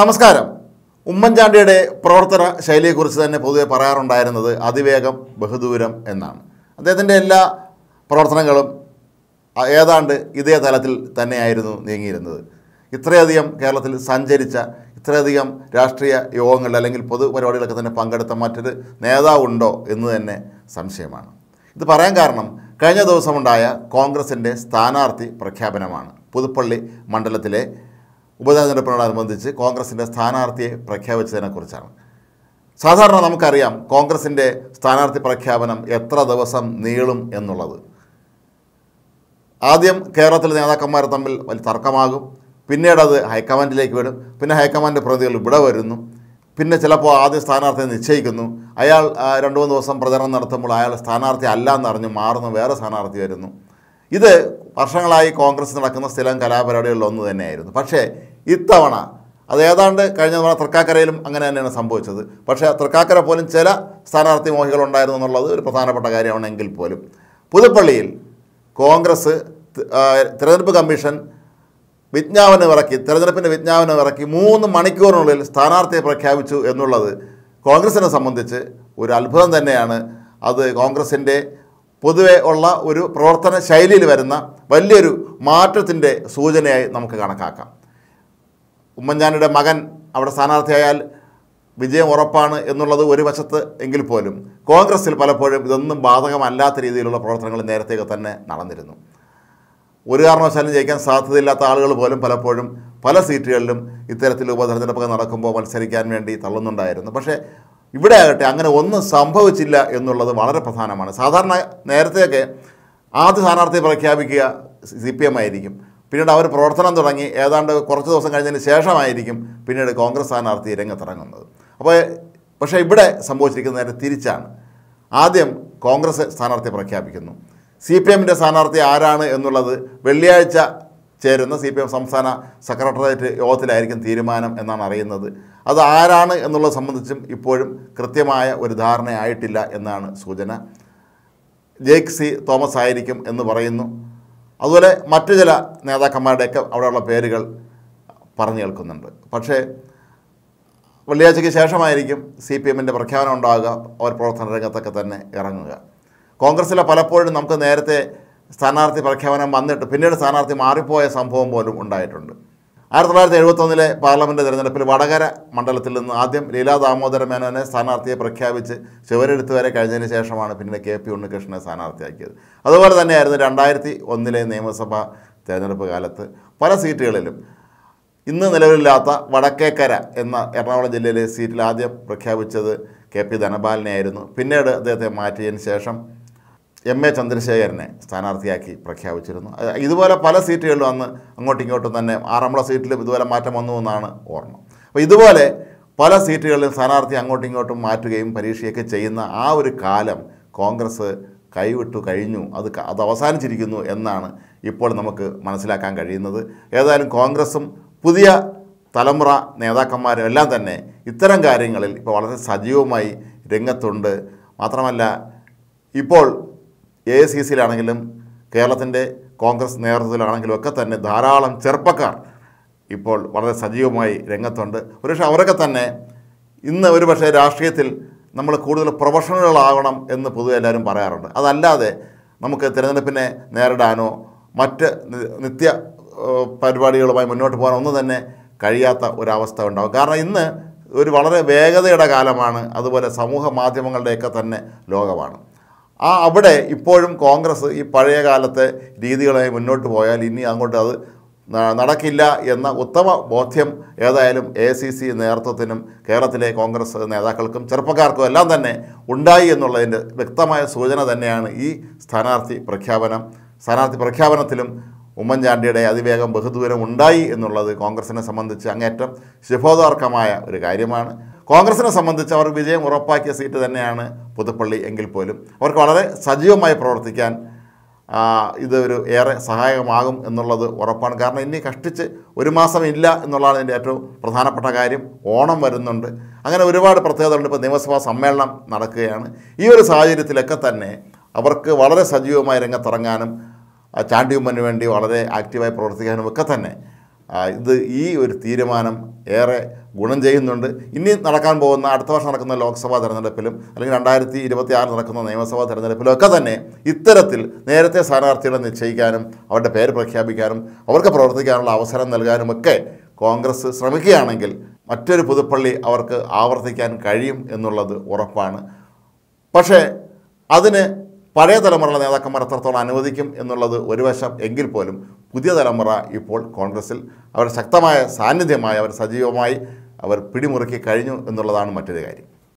നമസ്കാരം ഉമ്മൻചാണ്ടിയുടെ പ്രവർത്തന ശൈലിയെക്കുറിച്ച് തന്നെ പൊതുവെ പറയാറുണ്ടായിരുന്നത് അതിവേഗം ബഹുദൂരം എന്നാണ് അദ്ദേഹത്തിൻ്റെ എല്ലാ പ്രവർത്തനങ്ങളും ഏതാണ്ട് ഇതേ തലത്തിൽ തന്നെയായിരുന്നു നീങ്ങിയിരുന്നത് ഇത്രയധികം കേരളത്തിൽ സഞ്ചരിച്ച ഇത്രയധികം രാഷ്ട്രീയ യോഗങ്ങളിൽ അല്ലെങ്കിൽ പൊതുപരിപാടികളൊക്കെ തന്നെ പങ്കെടുത്ത മറ്റൊരു നേതാവുണ്ടോ എന്ന് തന്നെ സംശയമാണ് ഇത് പറയാൻ കാരണം കഴിഞ്ഞ ദിവസമുണ്ടായ കോൺഗ്രസിൻ്റെ സ്ഥാനാർത്ഥി പ്രഖ്യാപനമാണ് പുതുപ്പള്ളി മണ്ഡലത്തിലെ ഉപതെരഞ്ഞെടുപ്പിനോടനുബന്ധിച്ച് കോൺഗ്രസിൻ്റെ സ്ഥാനാർത്ഥിയെ പ്രഖ്യാപിച്ചതിനെക്കുറിച്ചാണ് സാധാരണ നമുക്കറിയാം കോൺഗ്രസിൻ്റെ സ്ഥാനാർത്ഥി പ്രഖ്യാപനം എത്ര ദിവസം നീളും എന്നുള്ളത് ആദ്യം കേരളത്തിലെ നേതാക്കന്മാർ തമ്മിൽ വലിയ തർക്കമാകും പിന്നീട് അത് ഹൈക്കമാൻഡിലേക്ക് വിടും പിന്നെ ഹൈക്കമാൻഡ് പ്രതികൾ ഇവിടെ വരുന്നു പിന്നെ ചിലപ്പോൾ ആദ്യ സ്ഥാനാർത്ഥിയെ നിശ്ചയിക്കുന്നു അയാൾ രണ്ട് മൂന്ന് ദിവസം പ്രചരണം നടത്തുമ്പോൾ അയാൾ സ്ഥാനാർത്ഥി അല്ല എന്നറിഞ്ഞ് മാറുന്നു വേറെ സ്ഥാനാർത്ഥി വരുന്നു ഇത് വർഷങ്ങളായി കോൺഗ്രസ് നടക്കുന്ന സ്ഥലം കലാപരിപാടികളിൽ ഒന്ന് തന്നെയായിരുന്നു പക്ഷേ ഇത്തവണ അത് ഏതാണ്ട് കഴിഞ്ഞ തവണ തൃക്കാക്കരയിലും അങ്ങനെ തന്നെയാണ് സംഭവിച്ചത് പക്ഷേ തൃക്കാക്കര പോലും ചില സ്ഥാനാർത്ഥി മോഹികൾ ഉണ്ടായിരുന്നു എന്നുള്ളത് ഒരു പ്രധാനപ്പെട്ട കാര്യമാണെങ്കിൽ പോലും പുതുപ്പള്ളിയിൽ കോൺഗ്രസ് തിരഞ്ഞെടുപ്പ് കമ്മീഷൻ വിജ്ഞാപനം ഇറക്കി തിരഞ്ഞെടുപ്പിൻ്റെ വിജ്ഞാപനം ഇറക്കി മൂന്ന് മണിക്കൂറിനുള്ളിൽ സ്ഥാനാർത്ഥിയെ പ്രഖ്യാപിച്ചു എന്നുള്ളത് കോൺഗ്രസിനെ സംബന്ധിച്ച് ഒരു അത്ഭുതം തന്നെയാണ് അത് കോൺഗ്രസിൻ്റെ പൊതുവെ ഉള്ള ഒരു പ്രവർത്തന ശൈലിയിൽ വരുന്ന വലിയൊരു മാറ്റത്തിൻ്റെ സൂചനയായി നമുക്ക് കണക്കാക്കാം ഉമ്മൻചാണ്ടിയുടെ മകൻ അവിടെ സ്ഥാനാർത്ഥിയായാൽ വിജയം ഉറപ്പാണ് എന്നുള്ളത് ഒരു വശത്ത് എങ്കിൽ പോലും കോൺഗ്രസ്സിൽ പലപ്പോഴും ഇതൊന്നും ബാധകമല്ലാത്ത രീതിയിലുള്ള പ്രവർത്തനങ്ങൾ നേരത്തെയൊക്കെ തന്നെ നടന്നിരുന്നു ഒരു കാരണവശാലും ജയിക്കാൻ സാധ്യതയില്ലാത്ത ആളുകൾ പോലും പലപ്പോഴും പല സീറ്റുകളിലും ഇത്തരത്തിൽ ഉപതെരഞ്ഞെടുപ്പൊക്കെ നടക്കുമ്പോൾ മത്സരിക്കാൻ വേണ്ടി തള്ളുന്നുണ്ടായിരുന്നു പക്ഷേ ഇവിടെ ആകട്ടെ അങ്ങനെ ഒന്നും സംഭവിച്ചില്ല എന്നുള്ളത് വളരെ പ്രധാനമാണ് സാധാരണ നേരത്തെയൊക്കെ ആദ്യ സ്ഥാനാർത്ഥിയെ പ്രഖ്യാപിക്കുക സി പി എം ആയിരിക്കും പിന്നീട് അവർ പ്രവർത്തനം തുടങ്ങി ഏതാണ്ട് കുറച്ച് ദിവസം കഴിഞ്ഞതിന് ശേഷമായിരിക്കും പിന്നീട് കോൺഗ്രസ് സ്ഥാനാർത്ഥി രംഗത്തിറങ്ങുന്നത് അപ്പോൾ പക്ഷേ ഇവിടെ സംഭവിച്ചിരിക്കുന്ന നേരെ തിരിച്ചാണ് ആദ്യം കോൺഗ്രസ് സ്ഥാനാർത്ഥി പ്രഖ്യാപിക്കുന്നു സി പി എമ്മിൻ്റെ സ്ഥാനാർത്ഥി ആരാണ് എന്നുള്ളത് വെള്ളിയാഴ്ച ചേരുന്ന സി പി എം സംസ്ഥാന സെക്രട്ടറിയേറ്റ് യോഗത്തിലായിരിക്കും തീരുമാനം എന്നാണ് അറിയുന്നത് അത് ആരാണ് എന്നുള്ളത് സംബന്ധിച്ചും ഇപ്പോഴും കൃത്യമായ ഒരു ധാരണയായിട്ടില്ല എന്നാണ് സൂചന ജേക്ക് സി തോമസ് ആയിരിക്കും എന്ന് പറയുന്നു അതുപോലെ മറ്റു ചില നേതാക്കന്മാരുടെയൊക്കെ അവിടെയുള്ള പേരുകൾ പറഞ്ഞു കേൾക്കുന്നുണ്ട് പക്ഷേ വെള്ളിയാഴ്ചയ്ക്ക് ശേഷമായിരിക്കും സി പി എമ്മിൻ്റെ പ്രഖ്യാപനം ഉണ്ടാകുക അവർ പ്രവർത്തന രംഗത്തൊക്കെ തന്നെ ഇറങ്ങുക കോൺഗ്രസ്സിലെ പലപ്പോഴും നമുക്ക് നേരത്തെ സ്ഥാനാർത്ഥി പ്രഖ്യാപനം വന്നിട്ട് പിന്നീട് സ്ഥാനാർത്ഥി മാറിപ്പോയ സംഭവം പോലും ഉണ്ടായിട്ടുണ്ട് ആയിരത്തി തൊള്ളായിരത്തി എഴുപത്തൊന്നിലെ പാർലമെൻറ്റ് തിരഞ്ഞെടുപ്പിൽ വടകര മണ്ഡലത്തിൽ നിന്ന് ആദ്യം ലീലാ ദാമോദര മേനോനെ സ്ഥാനാർത്ഥിയെ പ്രഖ്യാപിച്ച് ചുവരെടുത്ത് വരെ കഴിഞ്ഞതിന് ശേഷമാണ് പിന്നീട് കെ പി ഉണ്ണികൃഷ്ണനെ സ്ഥാനാർത്ഥിയാക്കിയത് അതുപോലെ തന്നെയായിരുന്നു രണ്ടായിരത്തി ഒന്നിലെ നിയമസഭാ തിരഞ്ഞെടുപ്പ് കാലത്ത് പല സീറ്റുകളിലും ഇന്ന് നിലവിലില്ലാത്ത വടക്കേക്കര എന്ന എറണാകുളം ജില്ലയിലെ സീറ്റിൽ ആദ്യം പ്രഖ്യാപിച്ചത് കെ പി ധനപാലനെയായിരുന്നു പിന്നീട് അദ്ദേഹത്തെ മാറ്റിയതിന് ശേഷം എം എ ചന്ദ്രശേഖരനെ സ്ഥാനാർത്ഥിയാക്കി പ്രഖ്യാപിച്ചിരുന്നു ഇതുപോലെ പല സീറ്റുകളിലും അന്ന് അങ്ങോട്ടും ഇങ്ങോട്ടും തന്നെ ആറന്മുള സീറ്റിലും ഇതുപോലെ മാറ്റം വന്നു എന്നാണ് ഓർമ്മ അപ്പോൾ ഇതുപോലെ പല സീറ്റുകളിലും സ്ഥാനാർത്ഥി അങ്ങോട്ടും ഇങ്ങോട്ടും മാറ്റുകയും പരീക്ഷയൊക്കെ ചെയ്യുന്ന ആ ഒരു കാലം കോൺഗ്രസ് കൈവിട്ടു കഴിഞ്ഞു അത് അത് അവസാനിച്ചിരിക്കുന്നു എന്നാണ് ഇപ്പോൾ നമുക്ക് മനസ്സിലാക്കാൻ കഴിയുന്നത് ഏതായാലും കോൺഗ്രസും പുതിയ തലമുറ നേതാക്കന്മാരും എല്ലാം തന്നെ ഇത്തരം കാര്യങ്ങളിൽ ഇപ്പോൾ വളരെ സജീവമായി രംഗത്തുണ്ട് മാത്രമല്ല ഇപ്പോൾ എ ഐ സി സിയിലാണെങ്കിലും കേരളത്തിൻ്റെ കോൺഗ്രസ് നേതൃത്വത്തിലാണെങ്കിലും ഒക്കെ തന്നെ ധാരാളം ചെറുപ്പക്കാർ ഇപ്പോൾ വളരെ സജീവമായി രംഗത്തുണ്ട് ഒരുപക്ഷെ അവരൊക്കെ തന്നെ ഇന്ന് ഒരുപക്ഷെ രാഷ്ട്രീയത്തിൽ നമ്മൾ കൂടുതൽ പ്രൊഫഷണലുകളാകണം എന്ന് പൊതുവെ എല്ലാവരും പറയാറുണ്ട് അതല്ലാതെ നമുക്ക് തിരഞ്ഞെടുപ്പിനെ നേരിടാനോ മറ്റ് നിത്യ പരിപാടികളുമായി മുന്നോട്ട് പോകാനോ ഒന്നും തന്നെ കഴിയാത്ത ഒരവസ്ഥ ഉണ്ടാകും കാരണം ഇന്ന് ഒരു വളരെ വേഗതയുടെ കാലമാണ് അതുപോലെ സമൂഹ മാധ്യമങ്ങളുടെയൊക്കെ തന്നെ ലോകമാണ് ആ അവിടെ ഇപ്പോഴും കോൺഗ്രസ് ഈ പഴയ കാലത്തെ രീതികളെ മുന്നോട്ട് പോയാൽ ഇനി അങ്ങോട്ട് അത് നടക്കില്ല എന്ന ഉത്തമ ബോധ്യം ഏതായാലും എ സി സി നേതൃത്വത്തിനും കേരളത്തിലെ കോൺഗ്രസ് നേതാക്കൾക്കും ചെറുപ്പക്കാർക്കും എല്ലാം തന്നെ ഉണ്ടായി എന്നുള്ളതിൻ്റെ വ്യക്തമായ സൂചന തന്നെയാണ് ഈ സ്ഥാനാർത്ഥി പ്രഖ്യാപനം സ്ഥാനാർത്ഥി പ്രഖ്യാപനത്തിലും ഉമ്മൻചാണ്ടിയുടെ അതിവേഗം ബഹുദൂരം ഉണ്ടായി എന്നുള്ളത് കോൺഗ്രസിനെ സംബന്ധിച്ച് അങ്ങേറ്റം ശുഭോദാർഹമായ ഒരു കാര്യമാണ് കോൺഗ്രസിനെ സംബന്ധിച്ച് അവർ വിജയം ഉറപ്പാക്കിയ സീറ്റ് തന്നെയാണ് പുതുപ്പള്ളി എങ്കിൽ പോലും അവർക്ക് വളരെ സജീവമായി പ്രവർത്തിക്കാൻ ഇതൊരു ഏറെ സഹായകമാകും എന്നുള്ളത് ഉറപ്പാണ് കാരണം ഇനി കഷ്ടിച്ച് ഒരു മാസം ഇല്ല എന്നുള്ളതാണ് എൻ്റെ ഏറ്റവും പ്രധാനപ്പെട്ട കാര്യം ഓണം വരുന്നുണ്ട് അങ്ങനെ ഒരുപാട് പ്രത്യേകതകളുണ്ട് ഇപ്പോൾ നിയമസഭാ സമ്മേളനം നടക്കുകയാണ് ഈ ഒരു സാഹചര്യത്തിലൊക്കെ തന്നെ അവർക്ക് വളരെ സജീവമായി രംഗത്തിറങ്ങാനും ചാണ്ടി വേണ്ടി വളരെ ആക്റ്റീവായി പ്രവർത്തിക്കാനും ഒക്കെ തന്നെ ഇത് ഈ ഒരു തീരുമാനം ഏറെ ഗുണം ചെയ്യുന്നുണ്ട് ഇനി നടക്കാൻ പോകുന്ന അടുത്ത വർഷം നടക്കുന്ന ലോക്സഭാ തെരഞ്ഞെടുപ്പിലും അല്ലെങ്കിൽ രണ്ടായിരത്തി ഇരുപത്തി ആറ് നടക്കുന്ന നിയമസഭാ തെരഞ്ഞെടുപ്പിലും ഒക്കെ തന്നെ ഇത്തരത്തിൽ നേരത്തെ സ്ഥാനാർത്ഥികളെ നിശ്ചയിക്കാനും അവരുടെ പേര് പ്രഖ്യാപിക്കാനും അവർക്ക് പ്രവർത്തിക്കാനുള്ള അവസരം നൽകാനുമൊക്കെ കോൺഗ്രസ് ശ്രമിക്കുകയാണെങ്കിൽ മറ്റൊരു പുതുപ്പള്ളി അവർക്ക് ആവർത്തിക്കാൻ കഴിയും എന്നുള്ളത് ഉറപ്പാണ് പക്ഷേ അതിന് പഴയ തലമുറയിലെ നേതാക്കന്മാർ എത്രത്തോളം അനുവദിക്കും എന്നുള്ളത് ഒരു വശം എങ്കിൽ പോലും പുതിയ തലമുറ ഇപ്പോൾ കോൺഗ്രസിൽ അവർ ശക്തമായ സാന്നിധ്യമായി അവർ സജീവമായി അവർ പിടിമുറുക്കി കഴിഞ്ഞു എന്നുള്ളതാണ് മറ്റൊരു കാര്യം